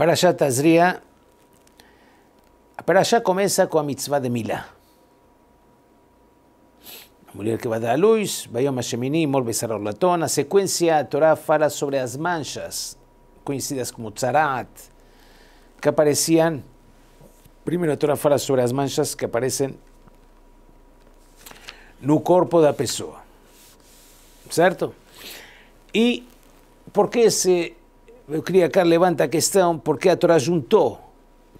Para allá Tazria, para allá comienza con la mitzvah de Milá. La mujer que a dar a luz, Bayom Hashemini, Mol Besar A Secuencia, a Torá fala sobre las manchas, coincidas como Tzarat, que aparecían, primero a Torá sobre las manchas que aparecen no corpo la persona. ¿Cierto? Y por qué se... eu queria que levanta a questão porque a Torá juntou,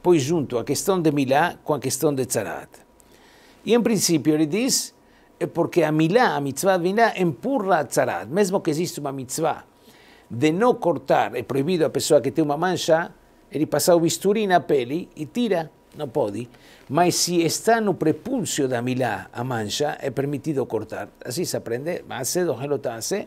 pôs junto a questão de Milá com a questão de Tzarat. E em princípio ele diz, é porque a Milá, a mitzvah de Milá, empurra a Tzarat. Mesmo que exista uma mitzvah de não cortar, é proibido a pessoa que tem uma mancha, ele passa o bisturi na pele e tira. no pero si está en el prepulso de amilá, a mancha, es permitido cortar. Así se aprende, hace dos hace,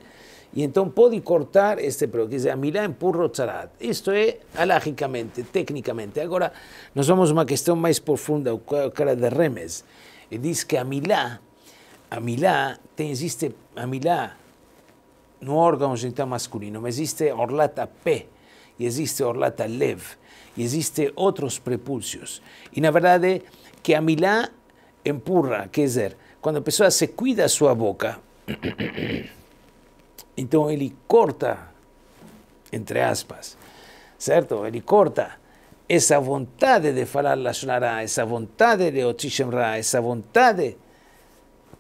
y entonces podi cortar este pero que a Milá en purro charat. Esto es alágicamente, técnicamente. Ahora, nos vamos a una cuestión más profunda, cara de remes. él dice que a Milá, a Milá, te existe a Milá, no órgano genital masculino, me existe orlata P, existe Orlata Lev, y existe otros prepulsios. Y la verdad es que a Milá empurra, es decir? cuando la persona se cuida su boca, entonces él corta, entre aspas, cierto él corta esa voluntad de falar Lashonará, esa voluntad de Otishemra, esa voluntad,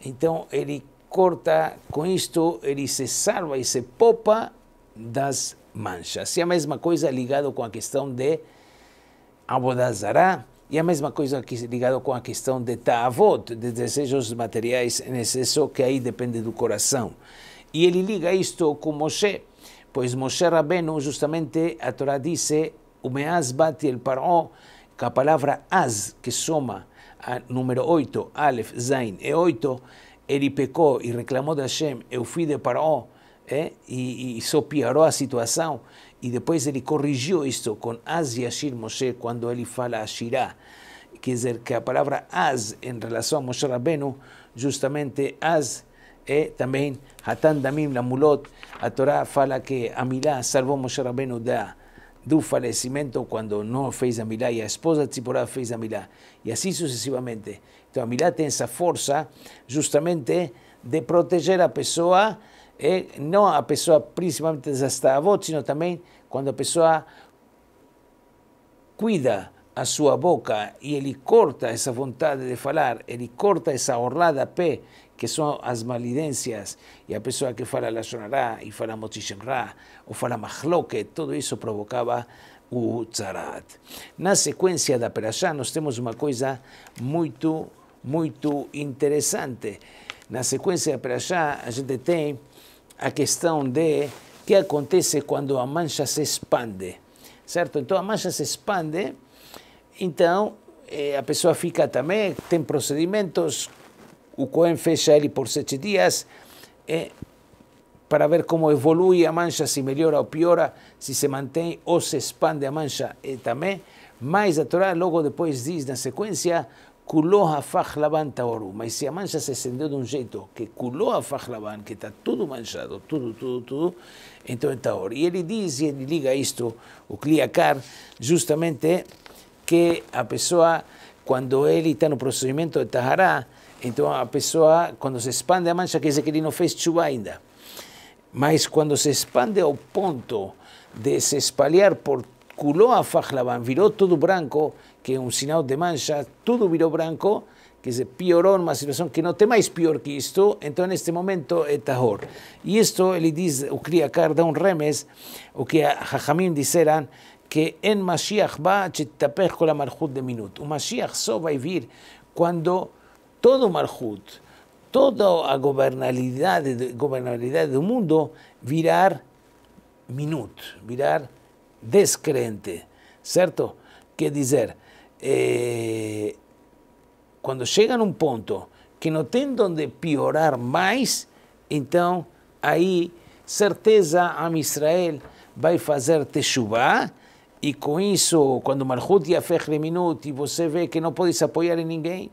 entonces él corta, con esto él se salva y se popa das mancha. é a mesma coisa ligado com a questão de Abodazará, e a mesma coisa ligado com a questão de Ta'avot, de desejos materiais em excesso, que aí depende do coração. E ele liga isto com Moshe, pois Moshe Rabbeinu, justamente, a Torá disse, o meaz bati el paró, que a palavra az, que soma a número 8, Aleph, Zain, e 8, ele pecou e reclamou de Hashem, eu fui de Paró, é? e, e só piorou a situação. E depois ele corrigiu isso com Az Yashir Moshe, quando ele fala Ashirah. Quer dizer que a palavra Az, em relação a Moshe Rabbeinu, justamente Az é também Hatan Damim Lamulot. A Torá fala que a Milá salvou Moshe Rabbeinu da do falecimento quando não fez a Milá e a esposa de Tziporá fez a Milá. E assim sucessivamente. Então a Milá tem essa força justamente de proteger a pessoa é não a pessoa principalmente a voz, sino também quando a pessoa cuida a sua boca e ele corta essa vontade de falar, ele corta essa orlada pé, que são as malidências, e a pessoa que fala Lashonará e fala Motishenrá, ou fala Mahloque, tudo isso provocava o Tzarat. Na sequência da Perashá, nós temos uma coisa muito, muito interessante. Na sequência da Perashá, a gente tem a questão de o que acontece quando a mancha se expande, certo? Então a mancha se expande, então eh, a pessoa fica também, tem procedimentos, o Cohen fecha ele por sete dias, é, eh, para ver como evolui a mancha, se melhora ou piora, se se mantém ou se expande a mancha é, eh, também. Mas a Torá logo depois diz na sequência, Kuloha Fajlaban Taoru. Mas se a mancha se acendeu de um jeito que a Fajlaban, que está tudo manchado, tudo, tudo, tudo, então é Taor. E ele diz, e ele liga isto, o Kliakar, justamente que a pessoa, quando ele está no procedimento de Tahará, então a pessoa, quando se expande a mancha, quer dizer que ele não fez chuva ainda. Mas quando se expande ao ponto de se espalhar por culó a Fajlaban, viró todo blanco, que un sinado de mancha, todo viró blanco, que es piorón, una situación que no temáis peor que esto, entonces en este momento es eh, tajor. Y esto, él dice, acá, da un remes, o que a Jajamín dijeron, que en Mashiach va a chetapé con la marjut de minut. Mashiach solo va a vivir cuando todo marjut, toda la gobernabilidad, gobernabilidad del mundo, virar minut, virar descrente, certo? Quer dizer, eh, quando chega num ponto que não tem onde piorar mais, então aí certeza a Israel vai fazer Teshuvah e com isso, quando Malchut e Afech Reminut, e você vê que não pode se apoiar em ninguém,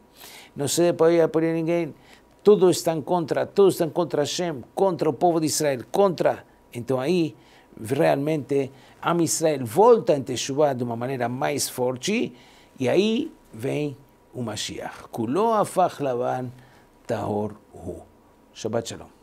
não se pode apoiar em ninguém, tudo está contra, tudo está contra Hashem, contra o povo de Israel, contra. Então aí realmente Am Israel volta em Teshuvah de uma maneira mais forte, e aí vem o Mashiach. Kulo afach lavan tahor hu. Shabbat shalom.